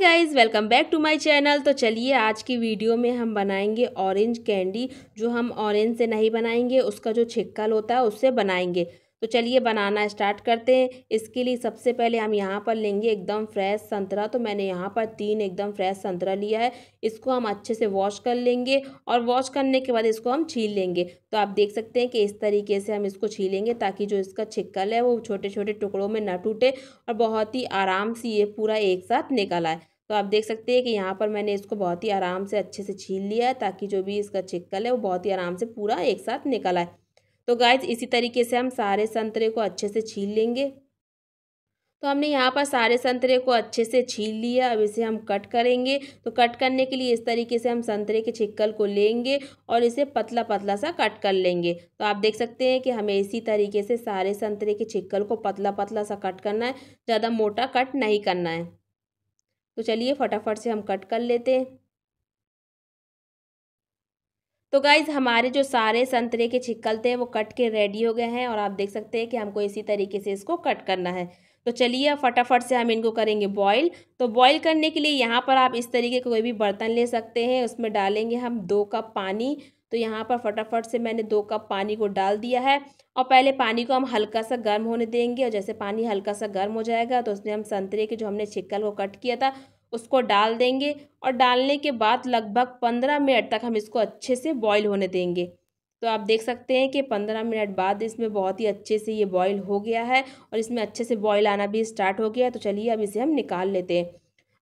guys welcome back to my channel तो चलिए आज की वीडियो में हम बनाएंगे ऑरेंज कैंडी जो हम ऑरेंज से नहीं बनाएंगे उसका जो छिक्कल होता है उससे बनाएंगे तो चलिए बनाना स्टार्ट करते हैं इसके लिए सबसे पहले हम यहाँ पर लेंगे एकदम फ्रेश संतरा तो मैंने यहाँ पर तीन एकदम फ्रेश संतरा लिया है इसको हम अच्छे से वॉश कर लेंगे और वॉश करने के बाद इसको हम छील लेंगे तो आप देख सकते हैं कि इस तरीके से हम इसको छीलेंगे ताकि जो इसका छिक्कल है वो छोटे छोटे टुकड़ों में न टूटे और बहुत ही आराम से ये पूरा एक साथ निकल आए तो आप देख सकते हैं कि यहाँ पर मैंने इसको बहुत ही आराम से अच्छे से छील लिया है ताकि जो भी इसका छिक्कल है वो बहुत ही आराम से पूरा एक साथ निकल आए तो गाइज इसी तरीके से हम सारे संतरे को अच्छे से छील लेंगे तो हमने यहाँ पर सारे संतरे को अच्छे से छील लिया अब इसे हम कट करेंगे तो कट करने के लिए इस तरीके से हम संतरे के छिक्कल को लेंगे और इसे पतला पतला सा कट कर लेंगे तो आप देख सकते हैं कि हमें इसी तरीके से सारे संतरे के छिक्कल को पतला पतला सा कट करना है ज़्यादा मोटा कट नहीं करना है तो चलिए फटाफट से हम कट कर लेते हैं तो गाइज़ हमारे जो सारे संतरे के छिक्कल थे वो कट के रेडी हो गए हैं और आप देख सकते हैं कि हमको इसी तरीके से इसको कट करना है तो चलिए फटाफट से हम इनको करेंगे बॉईल तो बॉईल करने के लिए यहाँ पर आप इस तरीके का कोई भी बर्तन ले सकते हैं उसमें डालेंगे हम दो कप पानी तो यहाँ पर फटाफट से मैंने दो कप पानी को डाल दिया है और पहले पानी को हम हल्का सा गर्म होने देंगे और जैसे पानी हल्का सा गर्म हो जाएगा तो उसमें हम संतरे के जो हमने छिक्कल को कट किया था उसको डाल देंगे और डालने के बाद लगभग पंद्रह मिनट तक हम इसको अच्छे से बॉईल होने देंगे तो आप देख सकते हैं कि पंद्रह मिनट बाद इसमें बहुत ही अच्छे से ये बॉईल हो गया है और इसमें अच्छे से बॉईल आना भी स्टार्ट हो गया तो चलिए अब इसे हम निकाल लेते हैं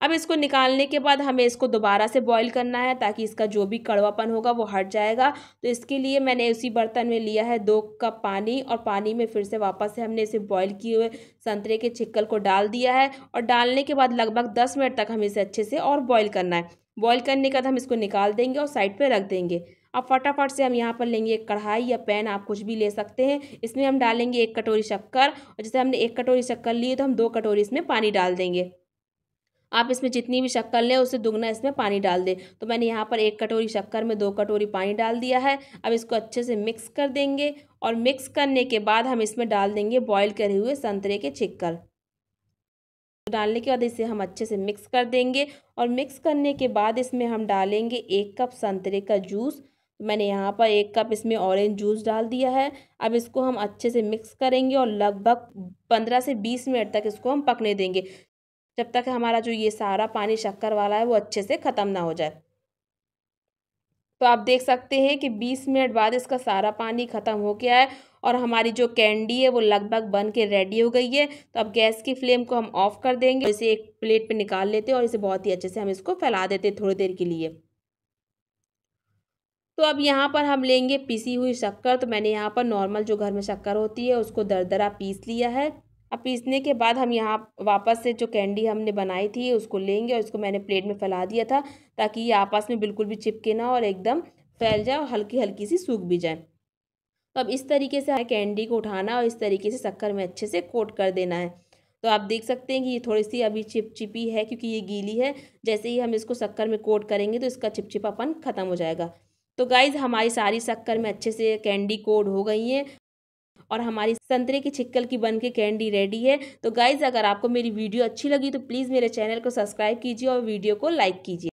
अब इसको निकालने के बाद हमें इसको दोबारा से बॉईल करना है ताकि इसका जो भी कड़वापन होगा वो हट जाएगा तो इसके लिए मैंने उसी बर्तन में लिया है दो कप पानी और पानी में फिर से वापस से हमने इसे बॉईल किए हुए संतरे के छिक्कल को डाल दिया है और डालने के बाद लगभग दस मिनट तक हमें इसे अच्छे से और बॉयल करना है बॉयल करने के बाद हम इसको निकाल देंगे और साइड पर रख देंगे अब फटाफट से हम यहाँ पर लेंगे एक कढ़ाई या पैन आप कुछ भी ले सकते हैं इसमें हम डालेंगे एक कटोरी शक्कर और जैसे हमने एक कटोरी शक्कर ली तो हम दो कटोरी इसमें पानी डाल देंगे आप इसमें जितनी भी शक्कर लें उसे दुगना इसमें पानी डाल दें तो मैंने यहाँ पर एक कटोरी शक्कर में दो कटोरी पानी डाल दिया है अब इसको अच्छे से मिक्स कर देंगे और मिक्स करने के बाद हम इसमें डाल देंगे बॉईल करे हुए संतरे के छिक्कर तो डालने के बाद इसे हम अच्छे से मिक्स कर देंगे और मिक्स करने के बाद इसमें हम डालेंगे एक कप संतरे का जूस तो मैंने यहाँ पर एक कप इसमें ऑरेंज जूस डाल दिया है अब इसको हम अच्छे से मिक्स करेंगे और लगभग पंद्रह से बीस मिनट तक इसको हम पकने देंगे जब तक हमारा जो ये सारा पानी शक्कर वाला है वो अच्छे से ख़त्म ना हो जाए तो आप देख सकते हैं कि 20 मिनट बाद इसका सारा पानी ख़त्म हो गया है और हमारी जो कैंडी है वो लगभग बन के रेडी हो गई है तो अब गैस की फ्लेम को हम ऑफ़ कर देंगे इसे एक प्लेट पे निकाल लेते हैं और इसे बहुत ही अच्छे से हम इसको फैला देते हैं थोड़ी देर के लिए तो अब यहाँ पर हम लेंगे पीसी हुई शक्कर तो मैंने यहाँ पर नॉर्मल जो घर में शक्कर होती है उसको दरदरा पीस लिया है अब पीसने के बाद हम यहाँ वापस से जो कैंडी हमने बनाई थी उसको लेंगे और इसको मैंने प्लेट में फैला दिया था ताकि ये आपस में बिल्कुल भी चिपके ना और एकदम फैल जाए और हल्की हल्की सी सूख भी जाए तो अब इस तरीके से कैंडी को उठाना और इस तरीके से शक्कर में अच्छे से कोट कर देना है तो आप देख सकते हैं कि ये थोड़ी सी अभी चिपचिपी है क्योंकि ये गीली है जैसे ही हम इसको शक्कर में कोट करेंगे तो इसका चिपचिपापन ख़त्म हो जाएगा तो गाइज़ हमारी सारी शक्कर में अच्छे से कैंडी कोड हो गई हैं और हमारी संतरे की छिक्कल की बन के कैंडी रेडी है तो गाइज अगर आपको मेरी वीडियो अच्छी लगी तो प्लीज़ मेरे चैनल को सब्सक्राइब कीजिए और वीडियो को लाइक कीजिए